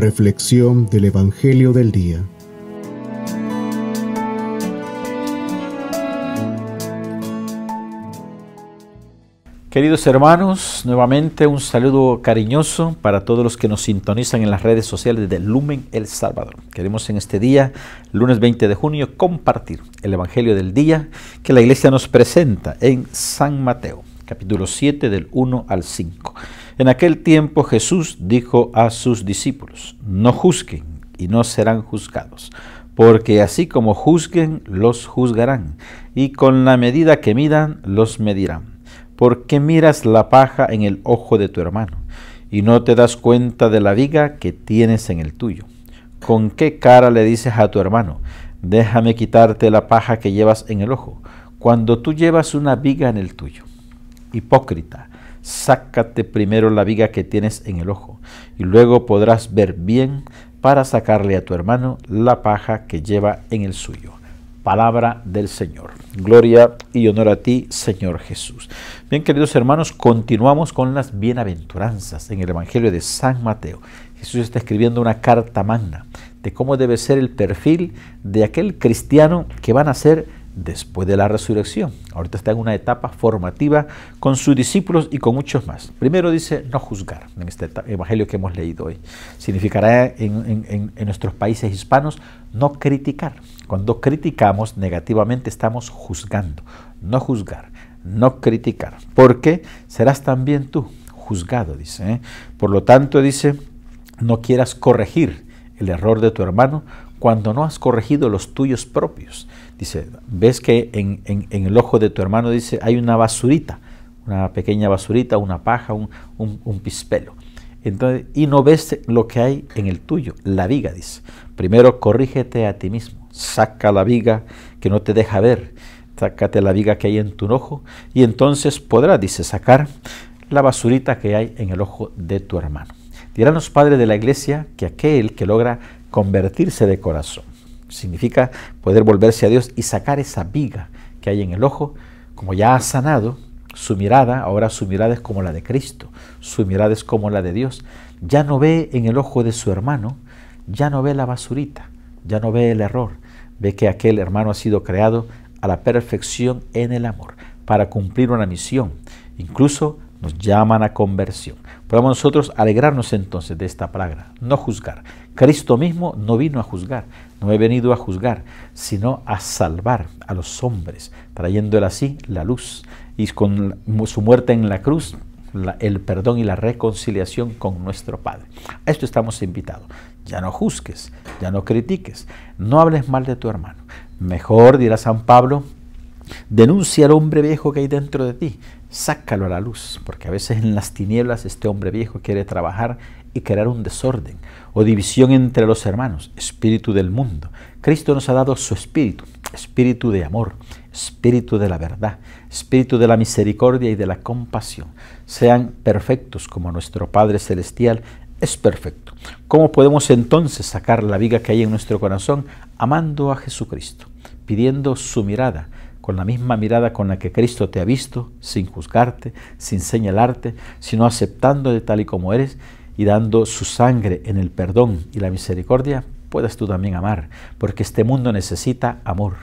Reflexión del Evangelio del Día. Queridos hermanos, nuevamente un saludo cariñoso para todos los que nos sintonizan en las redes sociales de Lumen El Salvador. Queremos en este día, lunes 20 de junio, compartir el Evangelio del Día que la Iglesia nos presenta en San Mateo, capítulo 7 del 1 al 5. En aquel tiempo Jesús dijo a sus discípulos, no juzguen y no serán juzgados, porque así como juzguen, los juzgarán, y con la medida que midan, los medirán. ¿Por qué miras la paja en el ojo de tu hermano y no te das cuenta de la viga que tienes en el tuyo? ¿Con qué cara le dices a tu hermano, déjame quitarte la paja que llevas en el ojo, cuando tú llevas una viga en el tuyo? Hipócrita sácate primero la viga que tienes en el ojo, y luego podrás ver bien para sacarle a tu hermano la paja que lleva en el suyo. Palabra del Señor. Gloria y honor a ti, Señor Jesús. Bien, queridos hermanos, continuamos con las bienaventuranzas en el Evangelio de San Mateo. Jesús está escribiendo una carta magna de cómo debe ser el perfil de aquel cristiano que van a ser después de la resurrección. Ahorita está en una etapa formativa con sus discípulos y con muchos más. Primero dice no juzgar en este evangelio que hemos leído hoy. Significará en, nuestros países hispanos no criticar. Cuando criticamos negativamente estamos juzgando. No juzgar, no criticar. Porque serás también tú juzgado, dice. ¿eh? Por lo tanto, dice, no quieras corregir el error de tu hermano cuando no has corregido los tuyos propios. Dice, ves que en, el ojo de tu hermano dice, hay una basurita, una pequeña basurita, una paja, un, pispelo. Entonces, y no ves lo que hay en el tuyo, la viga, dice. Primero corrígete a ti mismo, saca la viga que no te deja ver, sácate la viga que hay en tu ojo y entonces podrás, dice, sacar la basurita que hay en el ojo de tu hermano. Dirán los padres de la iglesia que aquel que logra Convertirse de corazón significa poder volverse a Dios y sacar esa viga que hay en el ojo, como ya ha sanado, su mirada, ahora su mirada es como la de Cristo, su mirada es como la de Dios. Ya no ve en el ojo de su hermano, ya no ve la basurita, ya no ve el error, ve que aquel hermano ha sido creado a la perfección en el amor, para cumplir una misión. Incluso nos llaman a conversión. Podemos nosotros alegrarnos entonces de esta palabra, no juzgar. Cristo mismo no vino a juzgar, no he venido a juzgar, sino a salvar a los hombres, trayéndole así la luz. Y con su muerte en la cruz el perdón y la reconciliación con nuestro Padre. A esto estamos invitados. Ya no juzgues, ya no critiques, no hables mal de tu hermano. Mejor, dirá San Pablo, denuncia al hombre viejo que hay dentro de ti sácalo a la luz, porque a veces en las tinieblas este hombre viejo quiere trabajar y crear un desorden o división entre los hermanos, espíritu del mundo. Cristo nos ha dado su espíritu, espíritu de amor, espíritu de la verdad, espíritu de la misericordia y de la compasión. Sean perfectos como nuestro Padre Celestial es perfecto. ¿Cómo podemos entonces sacar la viga que hay en nuestro corazón amando a Jesucristo, pidiendo su mirada? con la misma mirada con la que Cristo te ha visto, sin juzgarte, sin señalarte, sino aceptándote tal y como eres y dando su sangre en el perdón y la misericordia, puedas tú también amar, porque este mundo necesita amor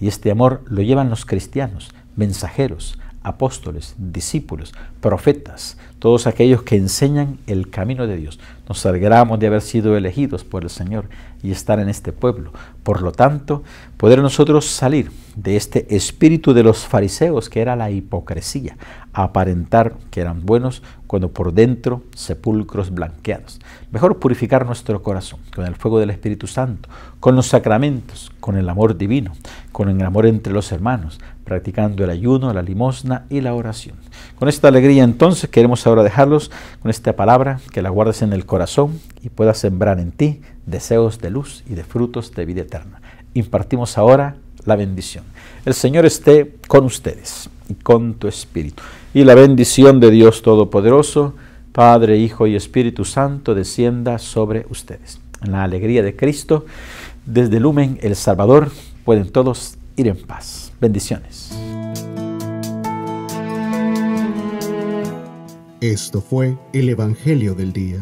y este amor lo llevan los cristianos, mensajeros, apóstoles, discípulos, profetas, todos aquellos que enseñan el camino de Dios. Nos alegramos de haber sido elegidos por el Señor y estar en este pueblo. Por lo tanto, poder nosotros salir de este espíritu de los fariseos que era la hipocresía, aparentar que eran buenos cuando por dentro sepulcros blanqueados. Mejor purificar nuestro corazón con el fuego del Espíritu Santo, con los sacramentos, con el amor divino, con el amor entre los hermanos, practicando el ayuno, la limosna y la oración. Con esta alegría entonces queremos ahora dejarlos con esta palabra, que la guardes en el corazón y puedas sembrar en ti deseos de luz y de frutos de vida eterna. Impartimos ahora la bendición. El Señor esté con ustedes y con tu espíritu. Y la bendición de Dios Todopoderoso, Padre, Hijo y Espíritu Santo, descienda sobre ustedes. En la alegría de Cristo, desde Lumen, El Salvador, pueden todos ir en paz. Bendiciones. Esto fue el Evangelio del Día.